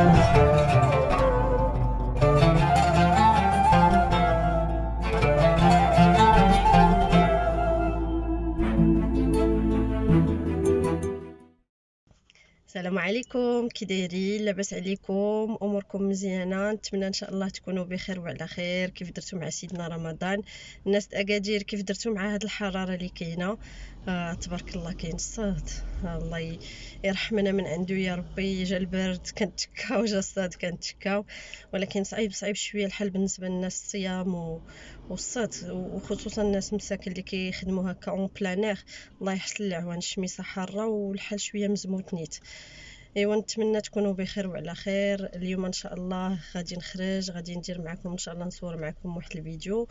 السلام عليكم كي دايرين لاباس عليكم اموركم مزيانه نتمنى ان شاء الله تكونوا بخير وعلى خير كيف درتوا مع سيدنا رمضان الناس اكادير كيف درتوا مع هاد الحراره اللي كاينه آه، تبارك الله كاين الصاد الله يرحمنا من عنده يا ربي جا البرد كنتكاو جا الصاد كنتكاو ولكن صعيب صعيب شويه الحال بالنسبه للناس الصيام و... والصاد وخصوصا الناس مساكن اللي كيخدموا هكا اون بلانير الله يحسن العوان الشميسه حاره والحال شويه مزموت نيت ايوا نتمنى تكونوا بخير وعلى خير اليوم ان شاء الله غادي نخرج غادي ندير معكم ان شاء الله نصور معكم واحد الفيديو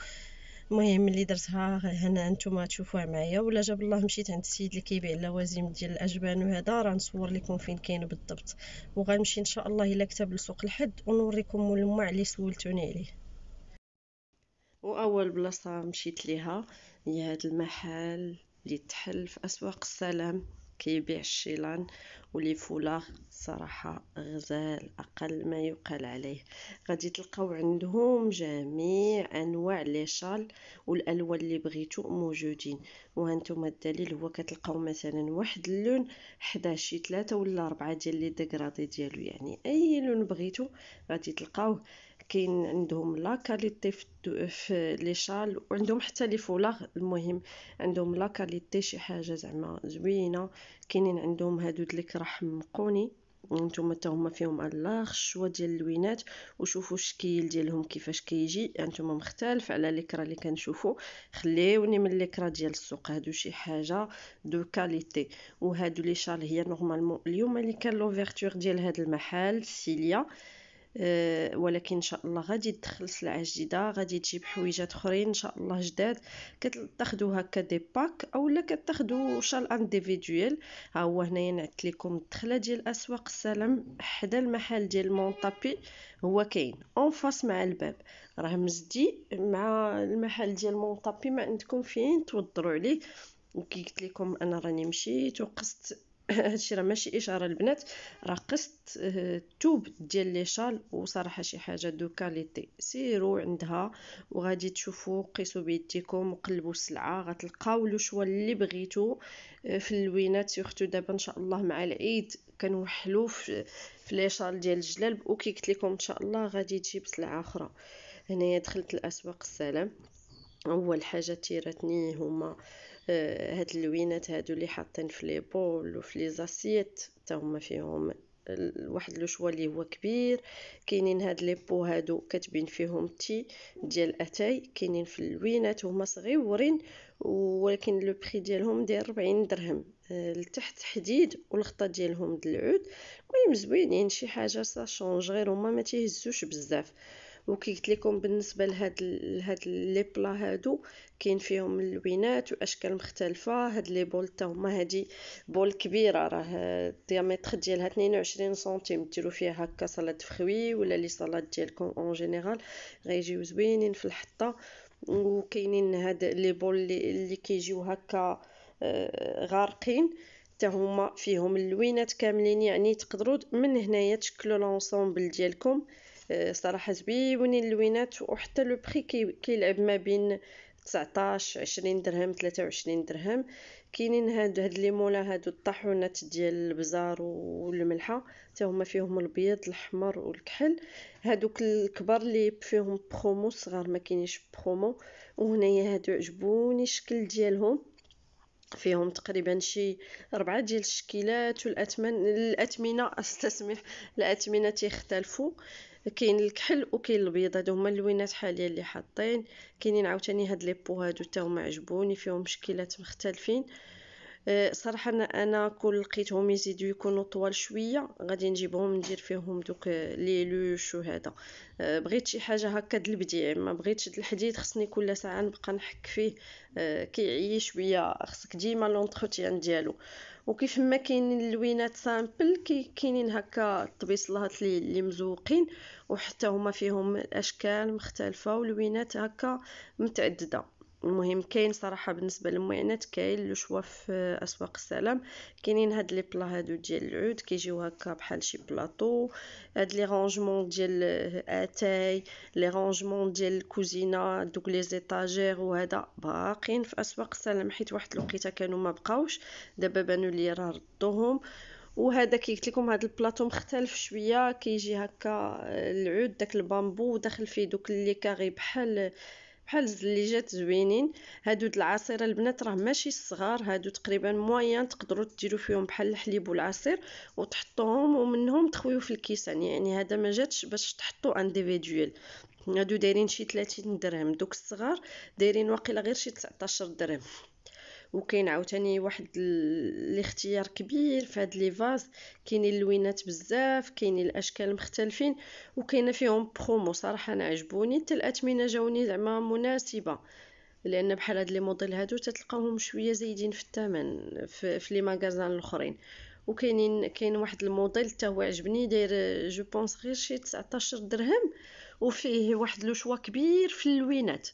المهم اللي درتها هنا نتوما تشوفوها معايا ولا جاب الله مشيت عند السيد اللي كيبيع اللوازم ديال الاجبان وهذا راه نصور لكم فين كاين بالضبط وغنمشي ان شاء الله الى كتاب لسوق الحد ونوريكم المع اللي سولتوني عليه واول بلاصه مشيت ليها هي هذا المحل اللي تحل في اسواق السلام كيبيع الشيلان ولي فولار صراحة غزال أقل ما يقال عليه غادي تلقاو عندهم جميع أنواع لي شال والألوان اللي بغيتو موجودين وهانتوما الدليل هو كتلقاو مثلا واحد اللون حدا شي ثلاثة ولا أربعة ديال لي ديالو يعني أي لون بغيتو غادي تلقاوه كاين عندهم لا كاليتي في لي شال وعندهم حتى لي فولاغ المهم عندهم لا كاليتي شي حاجه زعما زوينه كاينين عندهم هادو دليك راح مقوني نتوما حتى هما فيهم الله شوا ديال اللوينات وشوفوا الشكل ديالهم كيفاش كيجي نتوما مختلف على ليكرا اللي كنشوفوا خليوني من ليكرا ديال السوق هادو شي حاجه دو كاليتي وهادو لي شال هي نورمالمون اليوم اللي كان لوفيرتور ديال هاد المحل سيليا آه، ولكن ان شاء الله غادي تدخل سلعه جديده غادي تجيب حويجات اخرين ان شاء الله جداد كتاخذوا هكا دي باك اولا كتاخذوا شال انديفيديوال ها هو هنايا نعت لكم الدخله ديال اسواق السلام حدا المحل ديال مونطابي هو كاين اون فاس مع الباب راه مزدي مع المحل ديال مونطابي ما عندكم فين توضروا عليه وكي قلت لكم انا راني مشيت وقصت هادشي راه ماشي اشاره البنات راه قصد التوب آه، ديال لي شال وصراحه شي حاجه دو كاليتي سيروا عندها وغادي تشوفوا قيسوا بيديكم وقلبوا السلعه غتلقاو لو شوا اللي بغيتو آه، في اللوينات سورتو دابا ان شاء الله مع العيد كنوحلو في لي شال ديال الجلالب وكي قلت لكم ان شاء الله غادي تجيب سلعه اخرى هنايا دخلت الاسواق السلام اول حاجه تيراتني هما آه، هاد اللوينات هادو اللي حاطين في لي بول وفي لي زاسيت حتى هما فيهم واحد لو شوا اللي هو كبير كاينين هاد لي بو هادو كتبين فيهم تي ديال اتاي كاينين في اللوينات هما صغيورين ولكن لو بري ديالهم داير 40 درهم آه، لتحت حديد والخطه ديالهم د العود المهم زوينين شي حاجه سا شونج غير هما ما تيهزوش بزاف وكي قلت لكم بالنسبه لهاد لهاد لي بلا هادو كاين فيهم اللوينات واشكال مختلفه هاد لي بول تا هما هادي بول كبيره راه الديامتر ديالها 22 سنتيم ديروا فيها هكا سلطه فخوي ولا لي سلطه ديالكم اون جينيرال غيجيو زوينين في الحطه وكاينين هاد لي بول اللي كيجيو هكا آه، غارقين حتى هما فيهم اللوينات كاملين يعني تقدروا من هنايا تشكلوا لونسومبل ديالكم صراحه زويونين اللوينات وحتى لو بري كيلعب ما بين 19 20 درهم 23 درهم كاينين هاد هاد ليمولا هادو الطاحونات ديال البزار والملحه حتى هما فيهم الابيض الاحمر والكحل هادوك الكبار اللي فيهم برومو الصغار ما كاينينش برومو وهنايا هادو عجبوني الشكل ديالهم فيهم تقريبا شي ربعه ديال الشكيلات والأثمان الأثمنة استسمح الأثمنة تيختلفوا كاين الكحل وكاين البيض هادو هما اللوينات حاليا اللي حاطين كاينين عاوتاني هاد لي بو هادو حتى هما عجبوني فيهم شكلات مختلفين آه، صراحه انا كون لقيتهم يزيدو يكونوا طوال شويه غادي نجيبهم ندير فيهم دوك آه، لي لوش وهذا آه، بغيت شي حاجه هكا د البديع ما بغيتش د الحديد خصني كل ساعه نبقى نحك فيه كيعيي شويه خصك ديما لونتروتيان ديالو وكيف ما كاينين اللوينات سامبل كاينين هكا الطبيصلات لي اللي مزوقين وحتى هما فيهم اشكال مختلفه ولوينات هكا متعدده المهم كاين صراحه بالنسبه للمعينات كاين لو شوا في اسواق السلام كاينين هاد لي بلا هادو ديال العود كيجيو هكا بحال شي بلاطو هاد لي رونجمون ديال اتاي لي رونجمون ديال الكوزينه دوك لي زيتاجير وهذا باقين في اسواق السلام حيت واحد الوقيته كانوا ما بقاوش دابا بانوا لي راه ردوهم وهذا قلت لكم هذا البلاطو مختلف شويه كيجي هكا العود داك البامبو داخل فيه دوك لي كاري بحال بحال اللي جات زوينين هادو د العصير البنات راه ماشي الصغار هادو تقريبا مويان تقدروا ديروا فيهم بحال الحليب والعصير وتحطوهم ومنهم تخويو في الكيسان يعني هذا ما جاتش باش تحطو انديفيدويل هادو دايرين شي 30 درهم دوك الصغار دايرين واقيلا غير شي 19 درهم وكاين عاوتاني واحد الاختيار كبير في هاد لي فاز كاينين اللوينات بزاف كاينين الاشكال مختلفين وكاينه فيهم برومو صراحه انا عجبوني حتى الاثمنه جاوني زعما مناسبه لان بحال هاد لي موديل هادو تتلقاهم شويه زايدين في الثمن في, في لي ماغازان الاخرين وكاينين كاين واحد الموديل حتى هو عجبني داير جو بونس غير شي 19 درهم وفيه واحد لو شوا كبير في اللوينات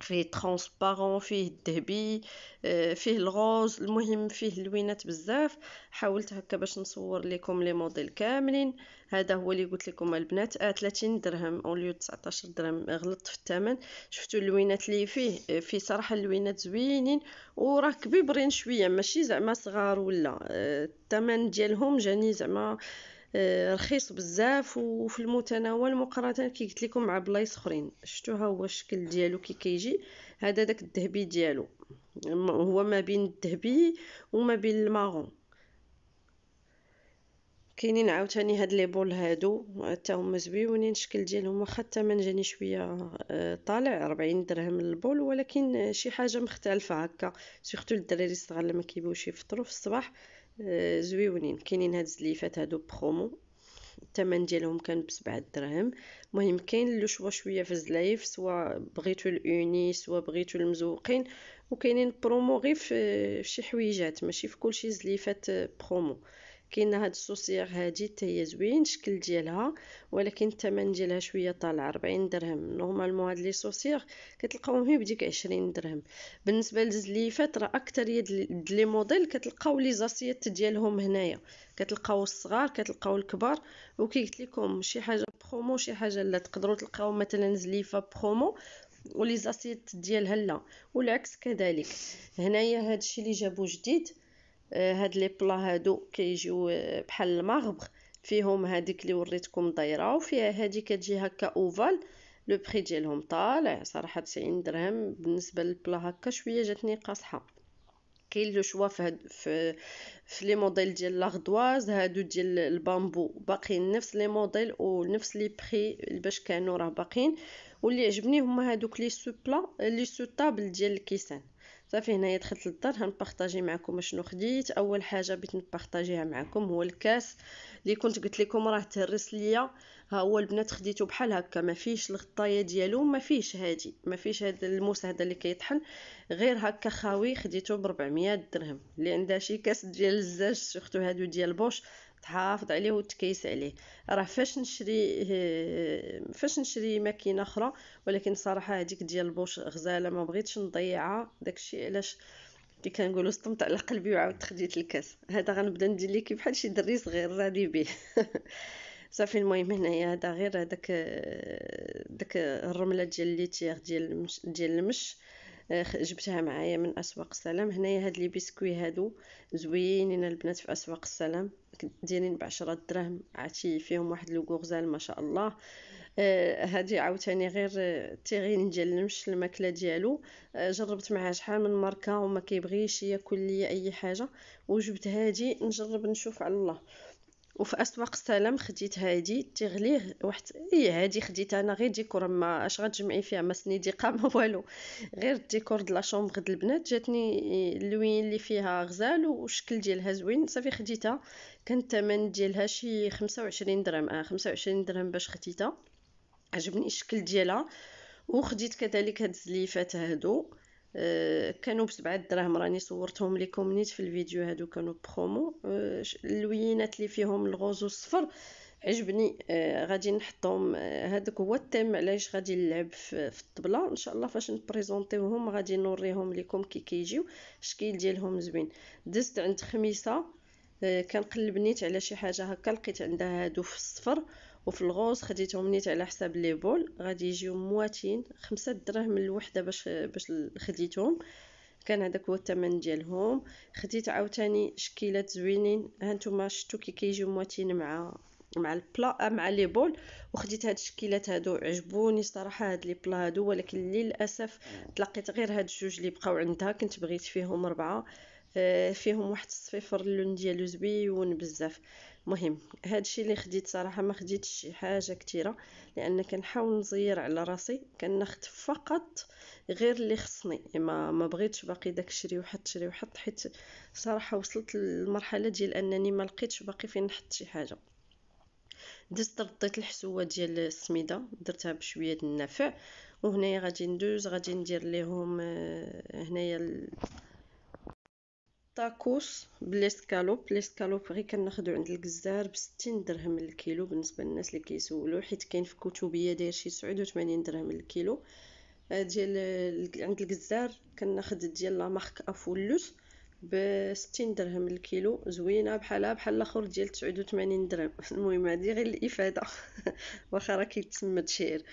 فيه ترونسبارون فيه الذهبي آه، فيه الغوز المهم فيه لوينات بزاف حاولت هكا باش نصور لكم لي موديل كاملين هذا هو اللي قلت لكم البنات آه 30 درهم اوليو 19 درهم غلطت في الثمن شفتوا اللوينات اللي فيه آه، فيه صراحه اللوينات زوينين وراه كبيبرين شويه ماشي زعما صغار ولا آه، الثمن ديالهم جاني زعما آه آه، رخيص بزاف وفي المتناول مقارنه كي قلت لكم مع بلايص اخرين شفتوا ها هو الشكل ديالو كي كيجي هذا داك الذهبي ديالو هو ما بين الذهبي وما بين المارون كاينين عاوتاني هاد لي بول هادو حتى هما زويونين الشكل ديالهم واخا الثمن جاني شويه آه، طالع 40 درهم البول ولكن شي حاجه مختلفه هكا سورتو الدراري الصغار لما كيبغيو يفطروا في الصباح آه، زويونين كاينين هاد الزليفات هادو برومو الثمن ديالهم كان بسبعة دراهم المهم كاين لو شوا شويه في الزلايف سواء بغيتو الاوني سواء بغيتو المزوقين وكاينين برومو غير في شي حويجات ماشي في كلشي زليفات آه، برومو كاين هاد السوسيغ هادي حتى هي زوين الشكل ديالها ولكن الثمن ديالها شويه طالع 40 درهم نورمالمون هاد لي سوسيغ كتلقاوهم غير بديك 20 درهم بالنسبه للزليفات راه اكثر يد لي موديل كتلقاو لي زاسيات ديالهم هنايا كتلقاو الصغار كتلقاو الكبار قلت لكم شي حاجه برومو شي حاجه لا تقدروا تلقاو مثلا زليفه برومو ولي زاسيات ديالها لا والعكس كذلك هنايا هادشي اللي جابو جديد آه، هاد لي بلا هادو كيجيو آه، بحال المغرب فيهم هذيك اللي وريتكم دايره وفيها هذه كتجي هكا اوفال لو بري ديالهم طالع صراحه 90 درهم بالنسبه للبلا هكا شويه جاتني قاصحه كاين لو شوا في هاد في في لي موديل ديال لاغدواز هادو ديال البامبو باقيين نفس لي موديل ونفس لي بري باش كانوا راه باقيين واللي عجبني هما هادوك لي سوبلا لي طابل ديال الكيسان صافي هنايا دخلت للدار غنبارطاجي معكم شنو خديت اول حاجه بغيت نبارطاجيها معكم هو الكاس اللي كنت قلت لكم راه تهرس ليا ها هو البنات خديته بحال هكا ما فيش الغطايه ديالو ما فيش هادي ما فيش هذا الموس هذا اللي كيطحن غير هكا خاوي خديته ب 400 درهم اللي عندها شي كاس ديال الزاج سورتو هادو ديال بوش تحافظ عليه وتكيس عليه راه فاش نشري آه، فاش نشري ماكينه اخرى ولكن صراحه هذيك ديال بوش غزاله ما بغيتش نضيعها داكشي علاش كي كنقولوا سطمت على قلبي وعاودت خديت الكاس هذا غنبدا ندير ليه بحال شي دري صغير راضي به صافي المهم هنايا هذا غير هذاك آه، داك الرمله ديال ليتيغ ديال المش ديال المش آه، جبتها معايا من اسواق السلام هنايا هاد لي بيسكوي هادو زوينين البنات في اسواق السلام دايرين بعشرة دراهم عاتي فيهم واحد لو ما شاء الله آه، هادي عاوتاني غير تيغين ديال المش الماكله ديالو آه، جربت معاه شحال من ماركه وما كيبغيش ياكل ليا اي حاجه وجبت هادي نجرب نشوف على الله وفي اسواق السلام خديت هادي تغليه واحد اي هادي خديتها انا غير ديكور ما اش غتجمعي فيها ما سنيدي ما والو غير ديكور د لا شومبر د البنات جاتني اللوين اللي فيها غزال وشكل ديالها زوين صافي خديتها كان الثمن ديالها شي 25 درهم اه 25 درهم باش خديتها عجبني الشكل ديالها وخديت كذلك هاد الزليفات هادو آه، كانوا بسبعة دراهم راني صورتهم لكم نيت في الفيديو هادو كانوا برومو آه، اللوينات اللي فيهم الغوز والصفر عجبني آه، غادي نحطهم هذاك هو التيم علاش غادي نلعب في الطبله ان شاء الله فاش نبريزونتيوهم غادي نوريهم لكم كي كيجيو الشكل ديالهم زوين دزت عند خميسه كنقلب نيت على شي حاجه هكا لقيت عندها هادو في الصفر وفي الغوص خديتهم نيت على حساب لي بول غادي يجيو مواتين خمسة دراهم الوحده باش باش خديتهم كان هذاك هو الثمن ديالهم خديت عاوتاني شكيلات زوينين هانتوما شفتو كي كيجيو مواتين مع مع البلا مع لي بول وخديت هاد الشكيلات هادو عجبوني صراحه هاد لي بلا هادو ولكن للاسف تلقيت غير هاد الجوج اللي بقاو عندها كنت بغيت فيهم ربعه آه، فيهم واحد الصفيفر اللون ديالو زويون بزاف مهم هادشي اللي خديت صراحه ما خديتش شي حاجه كتيره لان كنحاول نزير على راسي كناخد فقط غير اللي خصني ما ما بغيتش باقي داك الشري وحط شري وحط حيت صراحه وصلت للمرحله ديال انني ما لقيتش باقي فين نحط شي حاجه دزت رديت الحسوه ديال السميده درتها بشويه ديال النفع وهنايا غادي ندوز غادي ندير ليهم آه، هنايا طاكوس بليسكالوب ليسكالوب غير كناخدو عند الجزار بستين درهم الكيلو بالنسبه للناس اللي كيسولو حيت كاين في كتبيه داير شي تسعود وتمانين درهم الكيلو آه، ديال عند الجزار كناخد ديال لا مارك افولوس بستين درهم الكيلو زوينه بحالها بحال الاخر ديال تسعود وتمانين درهم المهم هادي غير الافاده واخا راه كيتسمى تشير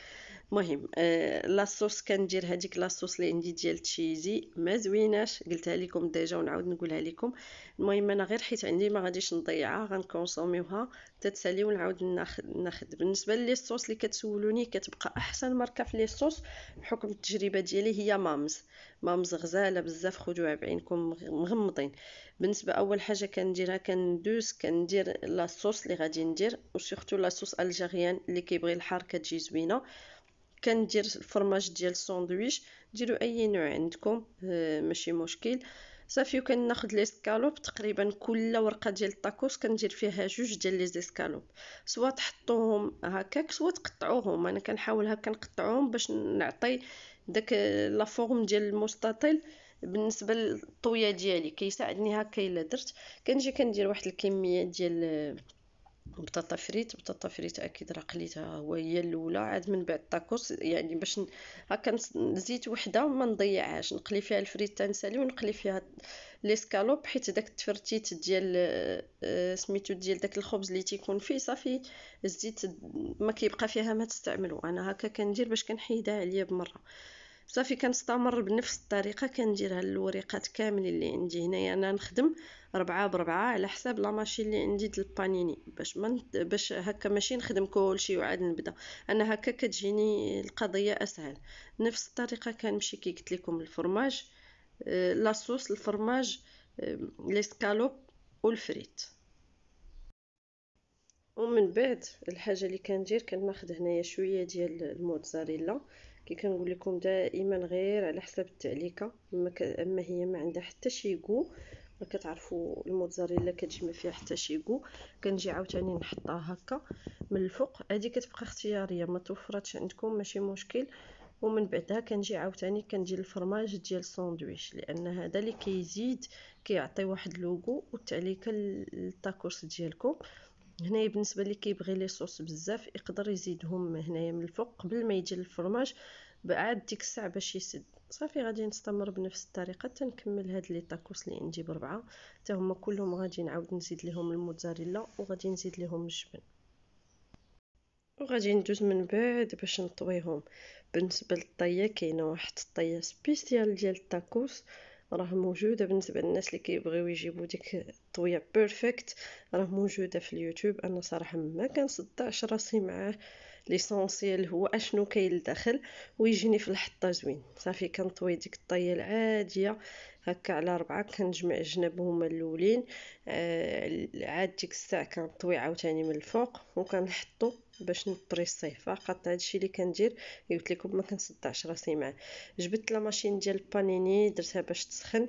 مهم آه لاصوص كندير هذيك لاصوص اللي عندي ديال تشيزي ما زويناش قلتها لكم ديجا ونعاود نقولها لكم المهم انا غير حيت عندي ما غاديش نضيعها غنكونسوميوها تتسالي ونعاود ناخد, ناخد بالنسبه لي اللي كتسولوني كتبقى احسن ماركه في لي صوص بحكم التجربه ديالي هي مامز مامز غزاله بزاف خدوها بعينكم مغمضين بالنسبه اول حاجه كنديرها كندوز كندير لاصوص اللي غادي ندير وسورتو لاصوص الجيريان اللي كيبغي الحركه كتجي زوينه كندير الفرماج ديال الساندويش ديروا اي نوع عندكم آه، ماشي مشكل صافي وكناخد لي سكالوب تقريبا كل ورقه ديال الطاكوس كندير فيها جوج ديال لي سكالوب سواء تحطوهم هكاك سواء تقطعوهم انا كنحاول هكا نقطعوهم باش نعطي داك لا فورم ديال المستطيل بالنسبه للطويه ديالي كيساعدني هكا الا درت كنجي كندير واحد الكميه ديال آه، بطاطا فريت بطاطا فريت اكيد راه قليتها هو هي الاولى عاد من بعد الطاكوس يعني باش هكا نزيد وحده وما نضيعهاش نقلي فيها الفريت تنسالي ونقلي فيها لي سكالوب حيت داك التفرتيت ديال آه، سميتو ديال داك الخبز اللي تيكون فيه صافي الزيت ما كيبقى فيها ما تستعملو انا هكا كندير باش كنحيدها عليا بمره صافي كنستمر بنفس الطريقه كندير كنديرها الوريقات كاملين اللي عندي هنايا يعني انا نخدم ربعة بربعة على حساب لا ماشين اللي عندي ديال البانيني باش من باش هكا ماشي نخدم كلشي وعاد نبدا انا هكا كتجيني القضيه اسهل نفس الطريقه كنمشي كي قلت لكم الفرماج آه، لاصوص الفرماج آه، لي سكالوب والفريت ومن بعد الحاجه اللي كندير كناخذ هنايا شويه ديال الموتزاريلا كي كنقول لكم دائما غير على حساب التعليكه اما اما هي ما عندها حتى شي كو كتعرفوا الموتزاريلا كتجي فيها حتى شي كو كنجي عاوتاني نحطها هكا من الفوق هذه كتبقى اختياريه ما توفرتش عندكم ماشي مشكل ومن بعدها كنجي عاوتاني كندير الفرماج ديال الساندويتش لان هذا اللي كيزيد كيعطي واحد لوغو والتعليكه للتاكوس ديالكم هنايا بالنسبه اللي كيبغي لي صوص بزاف يقدر يزيدهم هنايا من الفوق قبل ما يجي الفرماج بعد ديك الساعه باش يسد صافي غادي نستمر بنفس الطريقه تنكمل هاد لي تاكوس اللي عندي بربعه حتى هما كلهم غادي نعاود نزيد لهم الموتزاريلا وغادي نزيد لهم الجبن وغادي ندوز من بعد باش نطويهم بالنسبه للطيه كاينه واحد الطيه سبيسيال ديال التاكوس راه موجوده بالنسبه للناس اللي كيبغيو يجيبوا ديك الطويه بيرفكت راه موجوده في اليوتيوب انا صراحه ما كنصدعش راسي معاه ليسونسيال هو اشنو كاين لداخل ويجيني في الحطه زوين صافي كنطوي ديك الطيه العاديه هكا على ربعة كنجمع الجناب هما الاولين آه عاد ديك الساعه كنطوي عاوتاني من الفوق وكنحطو باش نبريسيه فقط هادشي اللي كندير قلت لكم ما كنصدعش راسي معاه جبت لا ماشين ديال البانيني درتها باش تسخن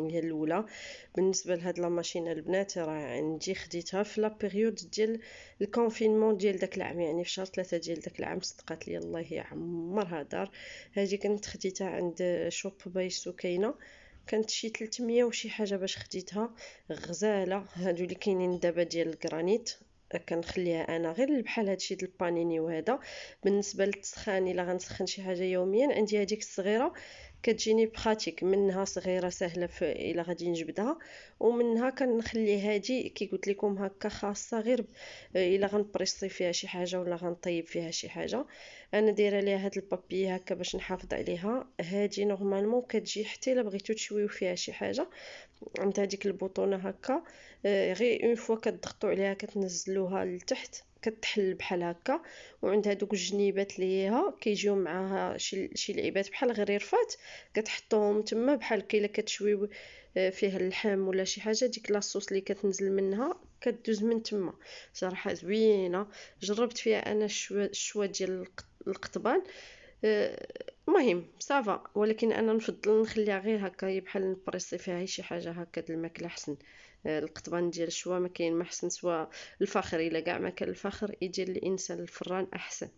هي الاولى بالنسبه لهاد لا ماشين البنات راه عندي خديتها في لا بيريود ديال الكونفينمون ديال داك العام يعني في شهر ثلاثة ديال داك العام صدقات لي الله يعمرها دار هادي كنت خديتها عند شوب باي سكينه كانت شي 300 وشي حاجه باش خديتها غزاله هادو اللي كاينين دابا ديال الجرانيت كنخليها انا غير بحال هادشي ديال البانيني وهذا بالنسبه للتسخان الا غنسخن شي حاجه يوميا عندي هذيك الصغيره كتجيني براتيك منها صغيره سهله الا غادي نجبدها ومنها كنخلي هادي كي قلت لكم هكا خاصه غير الا غنبريسي فيها شي حاجه ولا غنطيب فيها شي حاجه انا دايره ليها هاد البابي هكا باش نحافظ عليها هادي نورمالمون كتجي حتى الا بغيتو تشويو فيها شي حاجه عند هذيك البوطونه هكا آه، غير اون فوا كتضغطوا عليها كتنزلوها لتحت كتحل بحال هكا وعندها دوك الجنيبات ليها كيجيو معاها شي شي لعيبات بحال غريرفات كتحطوهم تما بحال كيلا كتشوي آه، فيه اللحم ولا شي حاجه ديك لاصوص اللي كتنزل منها كدوز من تما صراحه زوينه جربت فيها انا الشوا ديال القطبان آه، المهم صافا ولكن انا نفضل نخليها غير هكا بحال نبريسي فيها شي حاجه هكا د الماكله حسن آه، القطبان ديال الشوا ما كاين ما احسن سوا الفخر الا كاع ما كان الفخر يدير الانسان الفران احسن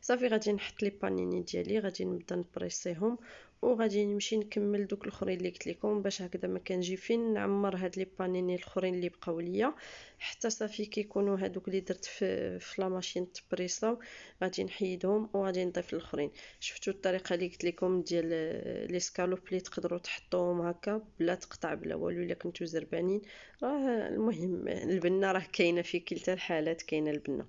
صافي غادي نحط لي بانيني ديالي غادي نبدا نبريسيهم وغادي نمشي نكمل دوك الاخرين اللي قلت لكم باش هكذا ما كنجي فين نعمر هاد لي بانيني الاخرين اللي بقاو ليا حتى صافي كيكونوا هادوك اللي درت في في لا ماشين تبريصاو غادي نحيدهم وغادي نضيف الاخرين شفتوا الطريقه اللي قلت لكم ديال آه، لي سكالوب اللي تقدروا تحطوهم هكا بلا تقطع بلا والو الا كنتو زربانين راه المهم البنه راه كاينه في كلتا الحالات كاينه البنه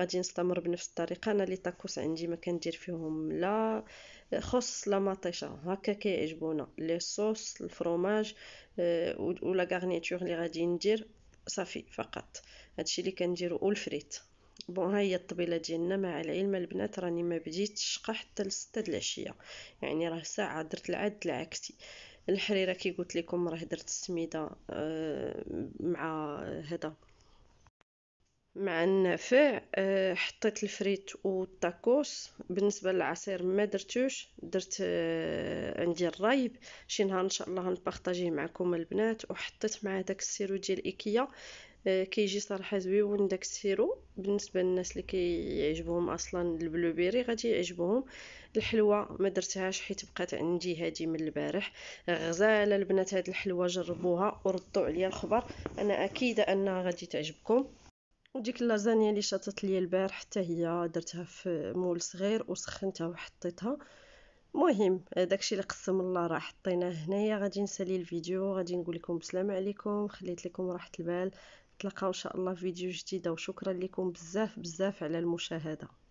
غادي نستمر بنفس الطريقه انا لي طاكوس عندي ما كندير فيهم لا خص مطيشه هكا كيعجبونا لي صوص الفروماج آه، ولا غارنيتور اللي غادي ندير صافي فقط هادشي اللي كنديرو والفريت بون ها هي الطبيله ديالنا مع العلم البنات راني ما بديتش قا حتى 6 د العشيه يعني راه ساعه درت العد العكسي الحريره كي قلت لكم راه درت السميده آه، مع هذا مع النافع آه، حطيت الفريت والتاكوس بالنسبه للعصير ما درتوش درت آه، عندي الرايب شي نهار ان شاء الله غنبارطاجيه معكم البنات وحطيت مع داك السيرو ديال ايكيا آه، كيجي صراحه زويون داك السيرو بالنسبه للناس اللي كيعجبهم اصلا البلوبيري غادي يعجبهم الحلوه ما درتهاش حيت بقات عندي هذه من البارح غزاله البنات هاد الحلوه جربوها وردوا عليا الخبر انا اكيده انها غادي تعجبكم وديك اللازانيا اللي شطت ليا البارح حتى هي درتها في مول صغير وسخنتها وحطيتها مهم داكشي اللي قسم الله راه حطيناه هنايا غادي نسالي الفيديو غادي نقول لكم بسلام عليكم خليت لكم راحه البال نتلاقاو ان شاء الله فيديو جديده وشكرا لكم بزاف بزاف على المشاهده